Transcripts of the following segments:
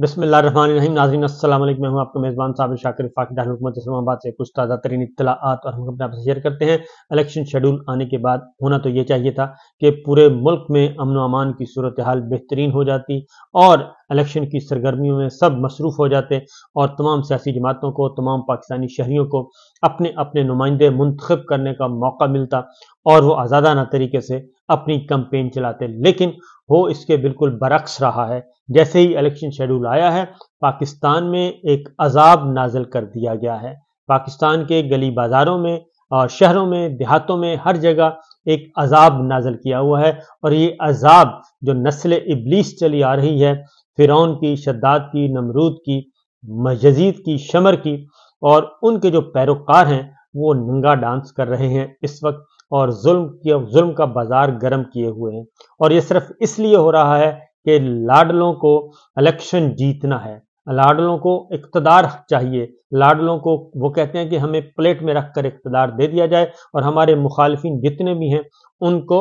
बसमीम नाजीन मैं हूँ आपका मेज़बान साबिर शाकिर फाकि इस्लामाबाद से कुछ ताज़ा तरीन इतलात और हम अपने आपसे शेयर करते हैं इलेक्शन शेड्यूल आने के बाद होना तो ये चाहिए था कि पूरे मुल्क में अमन अमान की सूरत हाल बेहतरीन हो जाती और इलेक्शन की सरगर्मियों में सब मसरूफ़ हो जाते और तमाम सियासी जमातों को तमाम पाकिस्तानी शहरीों को अपने अपने नुमाइंदे मंतखब करने का मौका मिलता और वो आज़ादाना तरीके से अपनी कंपेन चलाते लेकिन वो इसके बिल्कुल बरक्स रहा है जैसे ही इलेक्शन शेड्यूल आया है पाकिस्तान में एक अजाब नाजल कर दिया गया है पाकिस्तान के गली बाज़ारों में और शहरों में देहातों में हर जगह एक अजाब नाजल किया हुआ है और ये अजाब जो नस्ल इबलीस चली आ रही है फ़िरौन की शद्दाद की नमरूद की मज़ीद की शमर की और उनके जो पैरोकार हैं वो नंगा डांस कर रहे हैं इस वक्त और जुल्म की जुल्म का बाजार गर्म किए हुए हैं और ये सिर्फ इसलिए हो रहा है कि लाडलों को इलेक्शन जीतना है लाडलों को इकतदार चाहिए लाडलों को वो कहते हैं कि हमें प्लेट में रख कर इकतदार दे दिया जाए और हमारे मुखालफी जितने भी हैं उनको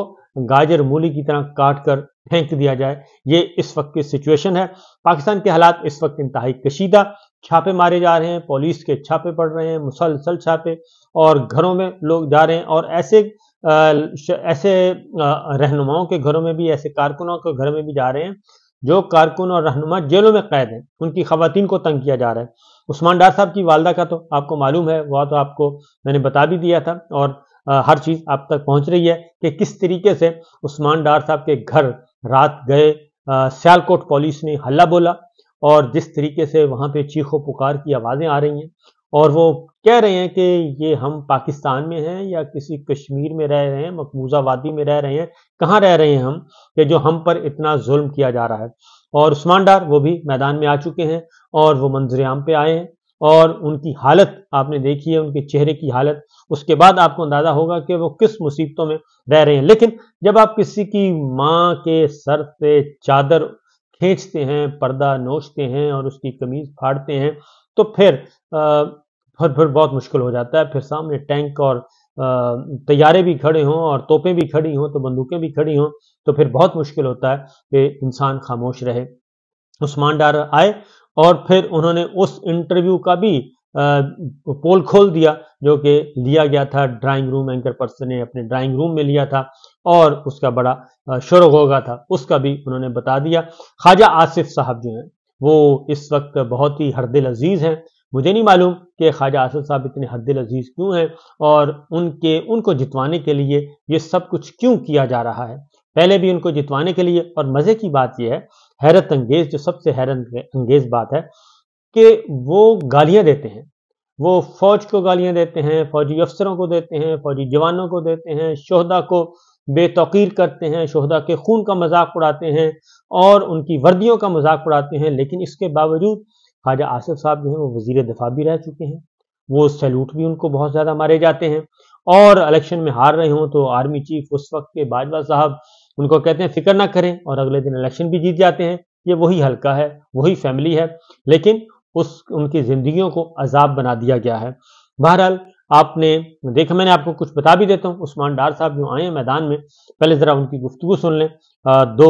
गाजर मूली की तरह काट कर फेंक दिया जाए ये इस वक्त की सिचुएशन है पाकिस्तान के हालात इस वक्त इंतहाई कशीदा छापे मारे जा रहे हैं पुलिस के छापे पड़ रहे हैं मुसलसल छापे और घरों में लोग जा रहे हैं और ऐसे ऐसे रहनुमाओं के घरों में भी ऐसे कारकुनों के घर में भी जा रहे हैं जो कारकुन और रहनुमा जेलों में कैद हैं उनकी खवतिन को तंग किया जा रहा है उस्मान डार साहब की वालदा का तो आपको मालूम है वह तो आपको मैंने बता भी दिया था और हर चीज़ आप तक पहुंच रही है कि किस तरीके से उस्मान डार साहब के घर रात गए सियालकोट पुलिस ने हल्ला बोला और जिस तरीके से वहां पे चीखों पुकार की आवाज़ें आ रही हैं और वो कह रहे हैं कि ये हम पाकिस्तान में हैं या किसी कश्मीर में रह रहे हैं मकबूजा वादी में रह रहे हैं कहाँ रह रहे हैं हम कि जो हम पर इतना जुल्म किया जा रहा है और उस्मान डार वो भी मैदान में आ चुके हैं और वो मंजर पे आए हैं और उनकी हालत आपने देखी है उनके चेहरे की हालत उसके बाद आपको अंदाजा होगा कि वो किस मुसीबतों में रह रहे हैं लेकिन जब आप किसी की माँ के सर से चादर खींचते हैं पर्दा नोचते हैं और उसकी कमीज फाड़ते हैं तो फिर आ, फिर फिर बहुत मुश्किल हो जाता है फिर सामने टैंक और तैयारे भी खड़े हों और तोपें भी खड़ी हों तो बंदूकें भी खड़ी हों तो फिर बहुत मुश्किल होता है कि इंसान खामोश रहे उस्मान डार आए और फिर उन्होंने उस इंटरव्यू का भी पोल खोल दिया जो कि लिया गया था ड्राइंग रूम एंकर पर्सन ने अपने ड्राइंग रूम में लिया था और उसका बड़ा शोर होगा था उसका भी उन्होंने बता दिया ख्वाजा आसिफ साहब जो हैं वो इस वक्त बहुत ही हरदिल अजीज़ हैं मुझे नहीं मालूम कि ख्वाजा आसिफ साहब इतने हरदिल अजीज़ क्यों हैं और उनके उनको जितवाने के लिए ये सब कुछ क्यों किया जा रहा है पहले भी उनको जितवाने के लिए और मज़े की बात यह है हैरत अंगेज जो सबसे हैरत अंगेज बात है कि वो गालियां देते हैं वो फौज को गालियां देते हैं फौजी अफसरों को देते हैं फौजी जवानों को देते हैं शहदा को बेतौकीर करते हैं शहदा के खून का मजाक उड़ाते हैं और उनकी वर्दियों का मजाक उड़ाते हैं लेकिन इसके बावजूद ख्वाजा आसिफ साहब जो हैं वो वजीर दफा भी रह चुके हैं वो सैल्यूट भी उनको बहुत ज़्यादा मारे जाते हैं और इलेक्शन में हार रहे हों तो आर्मी चीफ उस वक्त के बाजवा साहब उनको कहते हैं फिक्र ना करें और अगले दिन इलेक्शन भी जीत जाते हैं ये वही हल्का है वही फैमिली है लेकिन उस उनकी जिंदगियों को अजाब बना दिया गया है बहरहाल आपने देखा मैंने आपको कुछ बता भी देता हूँ उस्मान डार साहब जो आए हैं मैदान में पहले ज़रा उनकी गुफ्तु सुन लें दो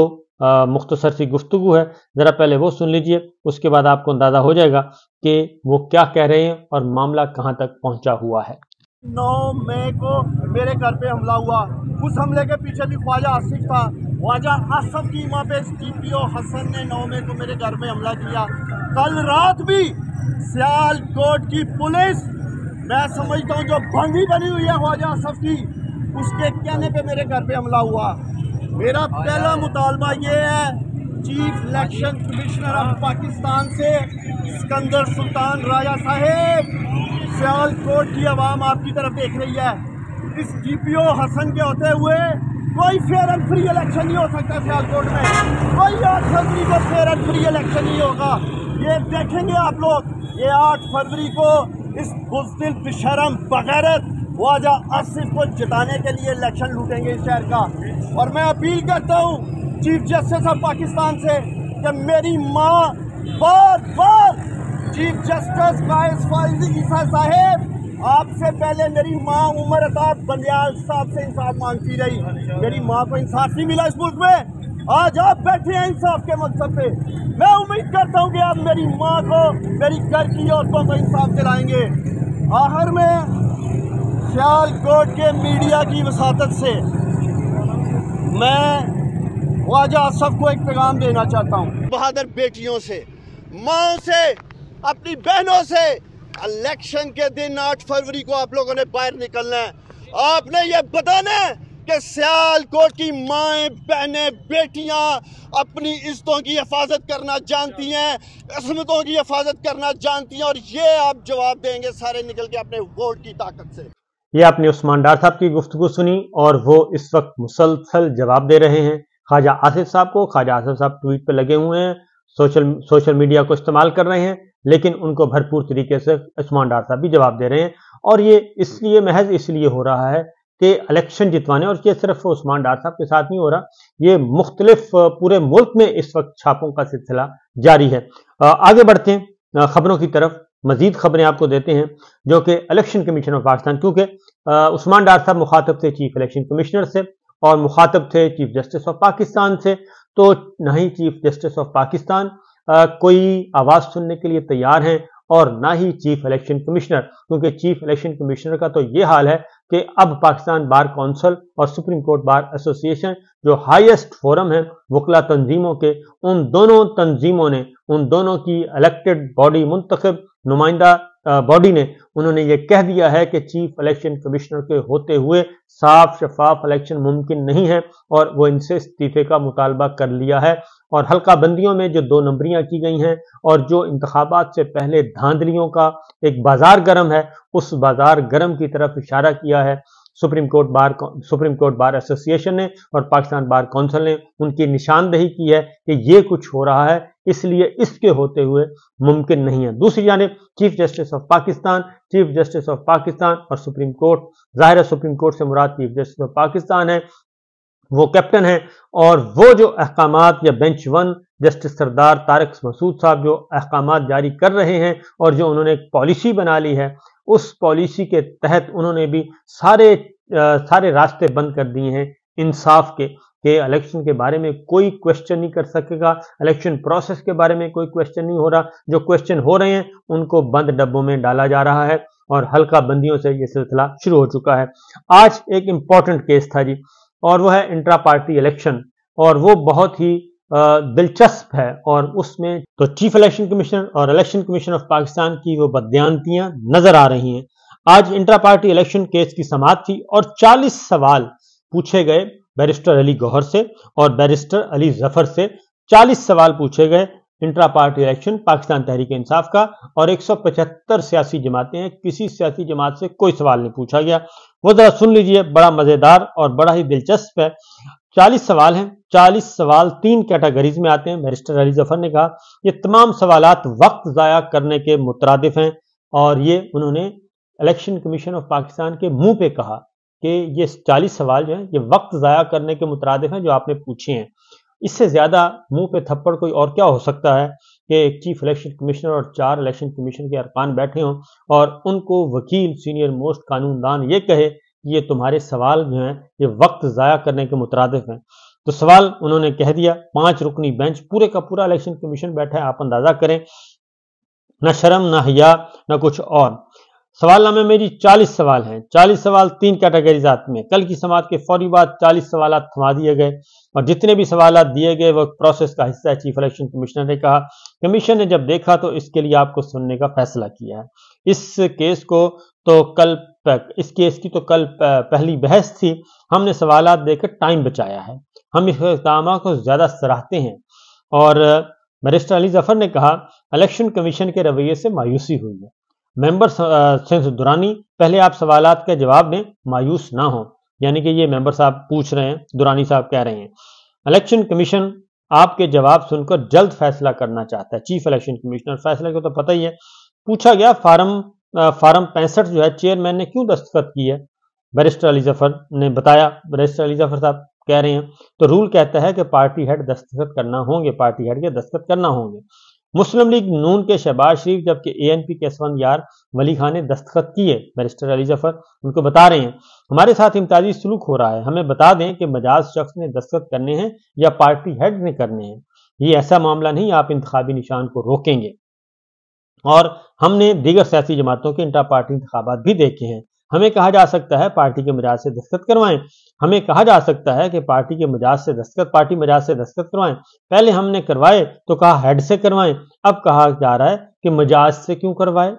मुख्तसर सी गुफ्तु है ज़रा पहले वो सुन लीजिए उसके बाद आपको अंदाज़ा हो जाएगा कि वो क्या कह रहे हैं और मामला कहाँ तक पहुँचा हुआ है नौ मई को मेरे घर पे हमला हुआ उस हमले के पीछे भी ख्वाजा आसिफ था ख्वाजा आसफ की माँ पे डी हसन ने नौ मई को मेरे घर में हमला किया कल रात भी सियालकोट की पुलिस मैं समझता हूँ जो भंगी बनी हुई है ख्वाजा आसफ की उसके कहने पे मेरे घर पे हमला हुआ मेरा पहला मुतालबा ये है chief election commissioner of Pakistan से सिकंदर सुल्तान राजा साहेब सियालकोट की आवाम आपकी तरफ देख रही है इस डीपीओ हसन के होते हुए कोई फेयर एंड फ्री इलेक्शन नहीं हो सकता सियालकोट में कोई आठ फरवरी को फेयर एंड फ्री इलेक्शन नहीं होगा ये देखेंगे आप लोग ये आठ फरवरी को इस बुजदिल बेशरम बगैरत वाजा आसिफ को जिताने के लिए इलेक्शन लूटेंगे इस शहर का और मैं अपील करता हूँ चीफ जस्टिस ऑफ पाकिस्तान से कि मेरी माँ बार बार चीफ जस्टिस कायस फाइजी ईसा साहेब आपसे पहले मेरी माँ उमर अताब बंदियाल साहब से इंसाफ मांगती रही मेरी माँ को इंसाफ नहीं मिला इस मुल्क में आज आप बैठे हैं इंसाफ के मकसद पे मैं उम्मीद करता हूँ कि आप मेरी माँ को मेरी घर की औरतों को इंसाफ दिलाएंगे आखिर में सियालकोट के मीडिया की वसात से मैं वाजा सबको एक पैगाम देना चाहता हूँ बहादुर बेटियों से माओ से अपनी बहनों से इलेक्शन के दिन आठ फरवरी को आप लोगों ने बाहर निकलना है आपने ये बताना है कि सियालकोट की माएँ बहनें बेटियां अपनी इज्जतों की हिफाजत करना जानती हैं असमतों की हिफाजत करना जानती हैं और ये आप जवाब देंगे सारे निकल के अपने वोट की ताकत से ये आपने उस्मान डार साहब की गुफ्तु सुनी और वो इस वक्त मुसलसल जवाब दे रहे हैं ख्वाजा आसिफ साहब को ख्वाजा आसिफ साहब ट्वीट पर लगे हुए हैं सोशल सोशल मीडिया को इस्तेमाल कर रहे हैं लेकिन उनको भरपूर तरीके से उस्मान डार साहब भी जवाब दे रहे हैं और ये इसलिए महज इसलिए हो रहा है कि इलेक्शन जितवाने और ये सिर्फ उस्मान डार साहब के साथ नहीं हो रहा ये मुख्तलिफ पूरे मुल्क में इस वक्त छापों का सिलसिला जारी है आगे बढ़ते हैं खबरों की तरफ मजीद खबरें आपको देते हैं जो कि इलेक्शन कमीशन ऑफ पाकिस्तान क्योंकि उस्मान डार साहब मुखातब थे चीफ इलेक्शन कमिश्नर से और मुखातब थे चीफ जस्टिस ऑफ पाकिस्तान से तो नहीं चीफ जस्टिस ऑफ पाकिस्तान आ, कोई आवाज सुनने के लिए तैयार है और ना ही चीफ इलेक्शन कमिश्नर क्योंकि चीफ इलेक्शन कमिश्नर का तो ये हाल है कि अब पाकिस्तान बार काउंसिल और सुप्रीम कोर्ट बार एसोसिएशन जो हाईएस्ट फोरम है वकला तंजीमों के उन दोनों तंजीमों ने उन दोनों की इलेक्टेड बॉडी मुंतखब नुमाइंदा बॉडी ने उन्होंने ये कह दिया है कि चीफ इलेक्शन कमिश्नर के होते हुए साफ शफाफ इलेक्शन मुमकिन नहीं है और वो इनसे इस्तीफे का मुतालबा कर लिया है और हल्का बंदियों में जो दो नंबरियां की गई हैं और जो इंतबात से पहले धांधलियों का एक बाजार गर्म है उस बाजार गर्म की तरफ इशारा किया है supreme court bar supreme court bar association ने और पाकिस्तान बार काउंसिल ने उनकी निशानदेही की है कि ये कुछ हो रहा है इसलिए इसके होते हुए मुमकिन नहीं है दूसरी जानब chief justice of Pakistan chief justice of Pakistan और सुप्रीम कोर्ट जाहिर है सुप्रीम कोर्ट से मुराद चीफ जस्टिस ऑफ पाकिस्तान है वो कैप्टन है और वो जो अहकाम या bench one justice Sardar Tariq Masood साहब जो अहकाम जारी कर रहे हैं और जो उन्होंने एक पॉलिसी बना ली है उस पॉलिसी के तहत उन्होंने भी सारे आ, सारे रास्ते बंद कर दिए हैं इंसाफ के कि इलेक्शन के बारे में कोई क्वेश्चन नहीं कर सकेगा इलेक्शन प्रोसेस के बारे में कोई क्वेश्चन नहीं हो रहा जो क्वेश्चन हो रहे हैं उनको बंद डब्बों में डाला जा रहा है और हल्का बंदियों से ये सिलसिला शुरू हो चुका है आज एक इंपॉर्टेंट केस था जी और वो है इंट्रा पार्टी इलेक्शन और वो बहुत ही दिलचस्प है और उसमें तो चीफ इलेक्शन कमीशन और इलेक्शन कमीशन ऑफ पाकिस्तान की वो बदयांतियां नजर आ रही हैं आज इंट्रा पार्टी इलेक्शन केस की समाप्त थी और 40 सवाल पूछे गए बैरिस्टर अली गौहर से और बैरिस्टर अली जफर से 40 सवाल पूछे गए intra party election Pakistan Tehreek Insaf का और पचहत्तर सियासी जमातें हैं किसी सियासी जमात से कोई सवाल नहीं पूछा गया वो जरा सुन लीजिए बड़ा मजेदार और बड़ा ही दिलचस्प है 40 सवाल हैं 40 सवाल तीन कैटेगरीज में आते हैं बैरिस्टर अली जफर ने कहा ये तमाम सवाल वक्त ज़ाया करने के मुतरद हैं और ये उन्होंने इलेक्शन कमीशन ऑफ पाकिस्तान के मुंह पे कहा कि ये चालीस सवाल जो है ये वक्त ज़ाया करने के मुतरद हैं जो आपने पूछे हैं इससे ज़्यादा मुंह पे थप्पड़ कोई और क्या हो सकता है कि एक चीफ इलेक्शन कमिश्नर और चार इलेक्शन कमीशन के अरकान बैठे हों और उनको वकील सीनियर मोस्ट कानूनदान ये कहे कि ये तुम्हारे सवाल जो हैं ये वक्त ज़ाया करने के मुतरद हैं तो सवाल उन्होंने कह दिया पांच रुकनी बेंच पूरे का पूरा इलेक्शन कमीशन बैठा है आप अंदाजा करें ना शर्म ना हया ना कुछ और सवाल सवालनामे मेरी 40 सवाल हैं 40 सवाल तीन कैटेगरीजात में कल की समाज के फौरी बाद 40 सवाल थमा दिए गए और जितने भी सवाल दिए गए वह प्रोसेस का हिस्सा है चीफ इलेक्शन कमिश्नर ने कहा कमीशन ने जब देखा तो इसके लिए आपको सुनने का फैसला किया है इस केस को तो कल इस केस की तो कल पहली बहस थी हमने सवाल देकर टाइम बचाया है हम इस इकदाम को ज़्यादा सराहते हैं और बरिस्टर अली जफर ने कहा इलेक्शन कमीशन के रवैये से मायूसी हुई है मेंबर सेंस दुरानी पहले आप सवाल के जवाब में मायूस ना हो यानी कि ये मेंबर साहब पूछ रहे हैं दुरानी साहब कह रहे हैं इलेक्शन कमीशन आपके जवाब सुनकर जल्द फैसला करना चाहता है चीफ इलेक्शन कमिश्नर फैसले को तो पता ही है पूछा गया फार्म फार्म पैंसठ जो है चेयरमैन ने क्यों दस्तखत की है बैरिस्टर अली जफर ने बताया बैरिस्टर अली जफर साहब कह रहे हैं तो रूल कहता है कि पार्टी हेड दस्तखत करना होंगे पार्टी हेड के दस्तखत करना होंगे मुस्लिम लीग नून के शहबाज शरीफ जबकि ए एन पी के यार वली खान ने दस्तखत किए बैरिस्टर अली जफर उनको बता रहे हैं हमारे साथ इम्ताजी सलूक हो रहा है हमें बता दें कि मजाज शख्स ने दस्तखत करने हैं या पार्टी हेड ने करने हैं ये ऐसा मामला नहीं आप इंतबी निशान को रोकेंगे और हमने दीगर सियासी जमातों के इंटर पार्टी इंतबात भी देखे हैं हमें कहा जा सकता है पार्टी के मिजाज से दस्तखत करवाएं हमें कहा जा सकता है कि पार्टी के मिजाज से दस्तखत पार्टी मिजाज से दस्तखत करवाएं पहले हमने करवाए तो कहा हेड से करवाएं अब कहा जा रहा है कि मिजाज से क्यों करवाए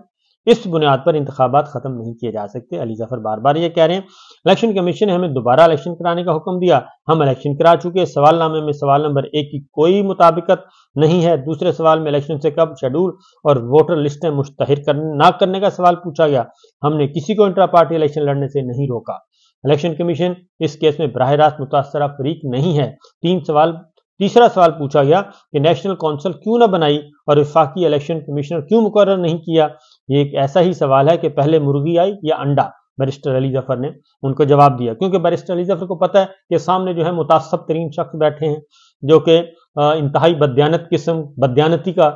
इस बुनियाद पर इंतबात खत्म नहीं किए जा सकते अली जफर बार बार ये कह रहे हैं इलेक्शन कमीशन ने हमें दोबारा इलेक्शन कराने का हुक्म दिया हम इलेक्शन करा चुके सवाल नामे में सवाल नंबर एक की कोई मुताबिकत नहीं है दूसरे सवाल में इलेक्शन से कब शेड्यूल और वोटर लिस्टें मुश्तहर करने ना करने का सवाल पूछा गया हमने किसी को इंटरा पार्टी इलेक्शन लड़ने से नहीं रोका इलेक्शन कमीशन इस केस में बरह रास्त मुतासरा फरीक नहीं है तीन सवाल तीसरा सवाल पूछा गया कि नेशनल काउंसिल क्यों ना बनाई और विफाकी इलेक्शन कमिश्नर क्यों मुकर नहीं किया ये एक ऐसा ही सवाल है कि पहले मुर्गी आई या अंडा बैरिस्टर अली जफर ने उनको जवाब दिया क्योंकि बैरिस्टर अली जफर को पता है कि सामने जो है मुतासब तरीन शख्स बैठे हैं जो कि इंतहाई बद्यानत किस्म बदयानती का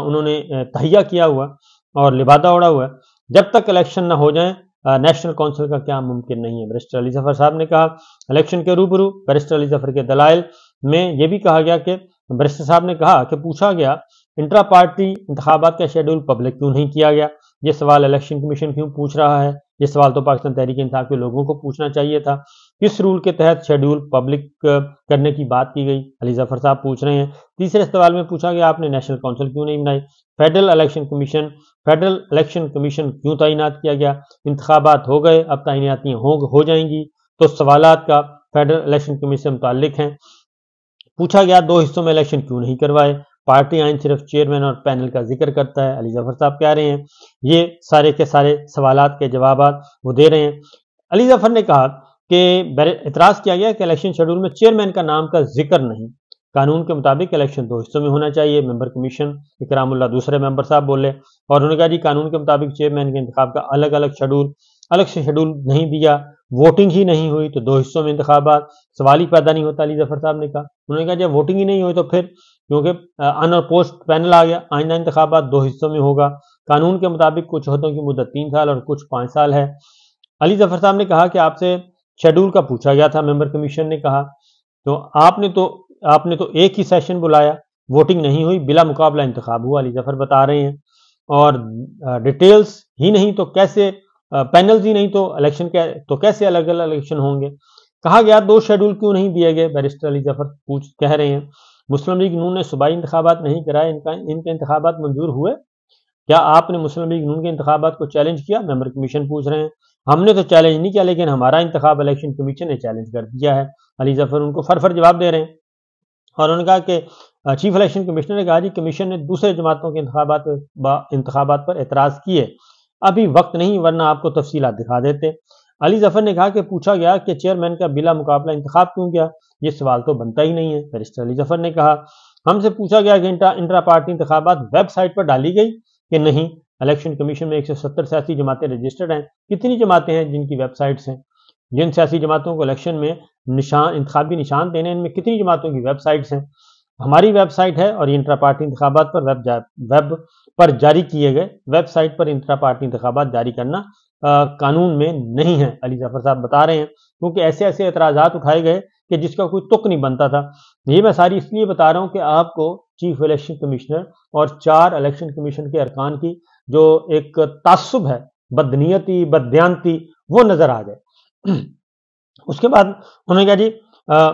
उन्होंने तहिया किया हुआ और लिबादा उड़ा हुआ जब तक इलेक्शन ना हो जाए नेशनल काउंसिल का क्या मुमकिन नहीं है बैरिस्टर अली जफर साहब ने कहा इलेक्शन के रूबरू बैरिस्टर अली जफर के दलाइल में ये भी कहा गया कि बैरिस्टर साहब ने कहा कि पूछा गया इंट्रा पार्टी इंतबात का शेड्यूल पब्लिक क्यों नहीं किया गया ये सवाल इलेक्शन कमीशन क्यों पूछ रहा है ये सवाल तो पाकिस्तान तहरीक इंसाफ के लोगों को पूछना चाहिए था किस रूल के तहत शेड्यूल पब्लिक करने की बात की गई अली जफर साहब पूछ रहे हैं तीसरे सवाल में पूछा गया आपने नेशनल काउंसिल क्यों नहीं बनाई federal election commission federal election commission क्यों तैनात किया गया इंतबात हो गए अब तैनातियाँ हो, हो जाएंगी तो सवाल का फेडरल इलेक्शन कमीशन से मुतल हैं पूछा गया दो हिस्सों में इलेक्शन क्यों नहीं करवाए पार्टी आइन सिर्फ चेयरमैन और पैनल का जिक्र करता है अली जफर साहब कह रहे हैं ये सारे के सारे सवाल के जवाब वो दे रहे हैं अली जफर ने कहा कि इतराज़ किया गया कि इलेक्शन शेड्यूल में चेयरमैन का नाम का जिक्र नहीं कानून के मुताबिक इलेक्शन दो हिस्सों में होना चाहिए मेंबर कमीशन इकराम दूसरे मेंबर साहब बोले और उन्होंने कहा जी कानून के मुताबिक चेयरमैन के इंतब का अलग अलग शेड्यूल अलग से शेड्यूल नहीं दिया वोटिंग ही नहीं हुई तो दो हिस्सों में इंतबात सवाल ही पैदा नहीं होता अली जफर साहब ने कहा उन्होंने कहा जब वोटिंग ही नहीं हुई तो फिर क्योंकि अन और पोस्ट पैनल आ गया आइंदा इंतबात दो हिस्सों में होगा कानून के मुताबिक कुछ हदों की मुदत तीन साल और कुछ पाँच साल है अली जफर साहब ने कहा कि आपसे शेड्यूल का पूछा गया था मेंबर कमीशन ने कहा तो आपने तो आपने तो एक ही सेशन बुलाया वोटिंग नहीं हुई बिला मुकाबला इंतखब हुआ अली जफर बता रहे हैं और डिटेल्स ही नहीं तो कैसे पैनल ही नहीं तो इलेक्शन क्या तो कैसे अलग अलग इलेक्शन होंगे कहा गया दो शेड्यूल क्यों नहीं दिए गए बैरिस्टर अली जफर पूछ कह रहे हैं मुस्लिम लीग नून ने सूबाई इंतबात नहीं कराए इनका इनके इंतबात मंजूर हुए क्या आपने मुस्लिम लीग नून के इंतबात को चैलेंज किया मेंबर कमीशन पूछ रहे हैं हमने तो चैलेंज नहीं किया लेकिन हमारा इंतब इलेक्शन कमीशन ने चैलेंज कर दिया है अली जफर उनको फरफर जवाब दे रहे हैं और उन्होंने कहा कि चीफ इलेक्शन कमिश्नर ने कहा कि कमीशन ने दूसरे जमातों के इंतबात इंतबात पर एतराज़ किए अभी वक्त नहीं वरना आपको तफसीला दिखा देते अली जफर ने कहा कि पूछा गया कि चेयरमैन का बिला मुकाबला इंतखा क्यों गया ये सवाल तो बनता ही नहीं है बैरिस्टर अली जफर ने कहा हमसे पूछा गया कि इंटा इंटरा पार्टी इंतबात वेबसाइट पर डाली गई कि नहीं इलेक्शन कमीशन में एक सौ सत्तर सियासी जमातें रजिस्टर्ड हैं कितनी जमातें हैं जिनकी वेबसाइट्स हैं जिन सियासी जमातों को इलेक्शन में निशान इंतबी निशान देने इनमें कितनी जमातों की वेबसाइट्स हैं हमारी वेबसाइट है और इंट्रा पार्टी इंतबात पर वेब वेब पर जारी किए गए वेबसाइट पर इंट्रा पार्टी इंतबात जारी करना आ, कानून में नहीं है अली जफर साहब बता रहे हैं क्योंकि ऐसे ऐसे एतराज़ात उठाए गए कि जिसका कोई तुक नहीं बनता था ये मैं सारी इसलिए बता रहा हूँ कि आपको चीफ इलेक्शन कमिश्नर और चार इलेक्शन कमीशन के अरकान की जो एक तासुब है बदनीयती बदयांती वो नज़र आ जाए उसके बाद उन्होंने कहा जी आ,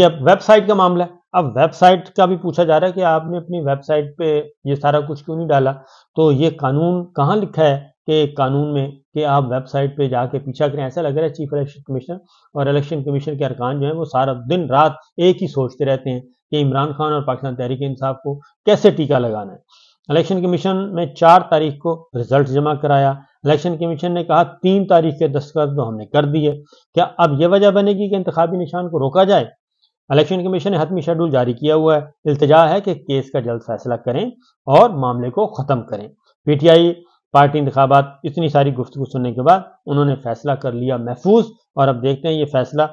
ये वेबसाइट का मामला है अब वेबसाइट का भी पूछा जा रहा है कि आपने अपनी वेबसाइट पे ये सारा कुछ क्यों नहीं डाला तो ये कानून कहाँ लिखा है कि कानून में कि आप वेबसाइट पे जाके पीछा करें ऐसा लग रहा है चीफ इलेक्शन कमीशन और इलेक्शन कमीशन के अरकान जो है वो सारा दिन रात एक ही सोचते रहते हैं कि इमरान खान और पाकिस्तान तहरीक इंसाफ को कैसे टीका लगाना है इलेक्शन कमीशन ने चार तारीख को रिजल्ट जमा कराया इलेक्शन कमीशन ने कहा तीन तारीख के दस्तखत तो हमने कर दिए क्या अब यह वजह बनेगी कि इंतबी निशान को रोका जाए इलेक्शन कमीशन ने हतमी शेड्यूल जारी किया हुआ है इल्तजा है कि केस का जल्द फैसला करें और मामले को ख़त्म करें पीटीआई पार्टी इंतबात इतनी सारी गुफ्तु सुनने के बाद उन्होंने फैसला कर लिया महफूज और अब देखते हैं ये फैसला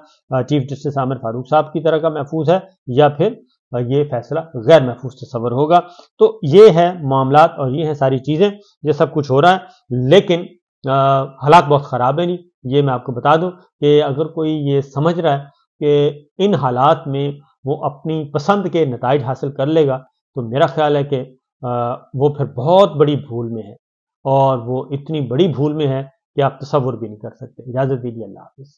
चीफ जस्टिस आमिर फारूक साहब की तरह का महफूज है या फिर ये फैसला गैर महफूज तस्वर होगा तो ये है मामला और ये है सारी चीज़ें ये सब कुछ हो रहा है लेकिन हालात बहुत ख़राब है नहीं ये मैं आपको बता दूँ कि अगर कोई ये समझ रहा है कि इन हालात में वो अपनी पसंद के नतज हासिल कर लेगा तो मेरा ख्याल है कि वो फिर बहुत बड़ी भूल में है और वो इतनी बड़ी भूल में है कि आप तस्वुर भी नहीं कर सकते इजाज़त दीजिए अल्लाह हाफिज़